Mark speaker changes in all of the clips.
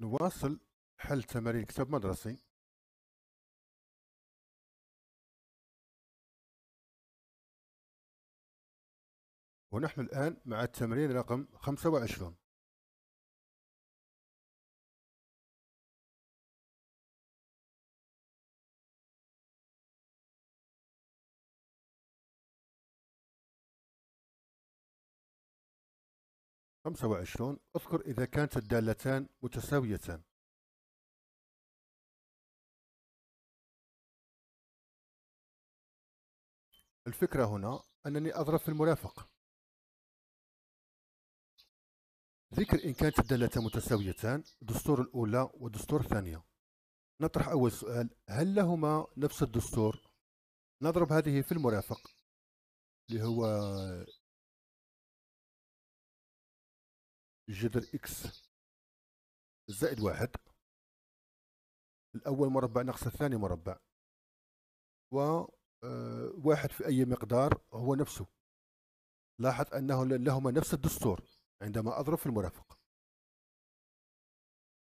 Speaker 1: نواصل حل تمارين كتاب مدرسي ونحن الآن مع التمرين رقم 25 25 اذكر إذا كانت الدالتان متساويتان الفكرة هنا أنني أضرب في المرافق ذكر إن كانت
Speaker 2: الدالتان متساويتان دستور الأولى ودستور الثانية نطرح أول سؤال هل لهما نفس الدستور؟ نضرب هذه في المرافق اللي
Speaker 1: هو جذر إكس زائد واحد الأول مربع ناقص
Speaker 2: الثاني مربع و آه، واحد في أي مقدار هو نفسه لاحظ أنه لهما نفس الدستور عندما أضرب في المرافق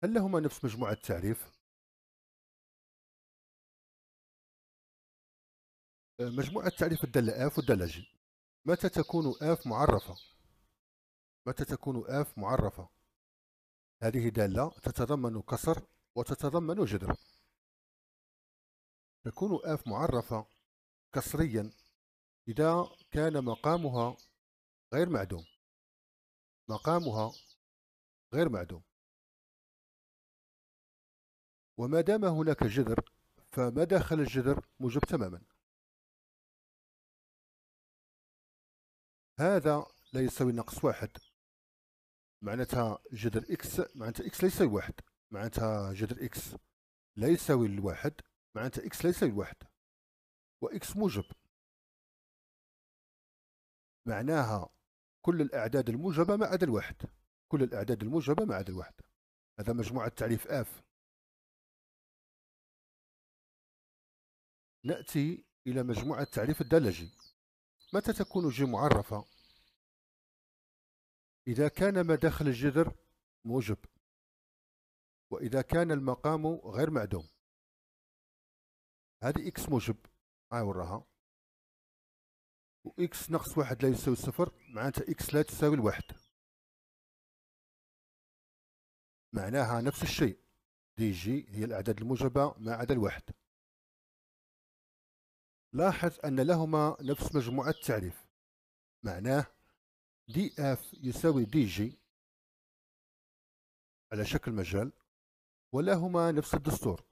Speaker 1: هل لهما نفس مجموعة التعريف؟ آه، مجموعة تعريف الدالة اف والدالة جي
Speaker 2: متى تكون اف معرفة متى تكون آف معرفة هذه دالة تتضمن كسر وتتضمن جذر تكون آف معرفة كسريا إذا كان مقامها غير معدوم مقامها غير معدوم وما دام هناك جذر فما داخل الجذر موجب تماما هذا لا يساوي نقص واحد معناتها جذر اكس معناتها اكس لا يساوي واحد معناتها جذر اكس لا يساوي الواحد معناتها اكس لا يساوي الواحد واكس موجب معناها كل الاعداد الموجبه ما عدا الواحد كل الاعداد الموجبه ما عدا الواحد هذا مجموعه تعريف اف ناتي الى مجموعه تعريف الدالجي متى تكون جي معرفه إذا كان ما داخل الجذر موجب وإذا كان المقام غير معدوم هذه إكس موجب هاي وراها وإكس ناقص واحد لا يساوي صفر معناتها إكس لا تساوي الواحد معناها نفس الشيء دي جي هي الأعداد الموجبة ما عدا الواحد لاحظ أن لهما نفس مجموعة التعريف معناه دي اف يساوي دي جي على شكل مجال ولهما نفس الدستور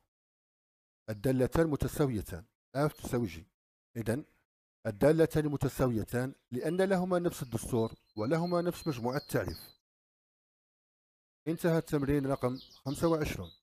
Speaker 2: الدالتان متساويتان اف تساوي جي اذا الدالتان متساويتان لأن لهما نفس الدستور ولهما نفس مجموعة التعريف انتهى التمرين رقم 25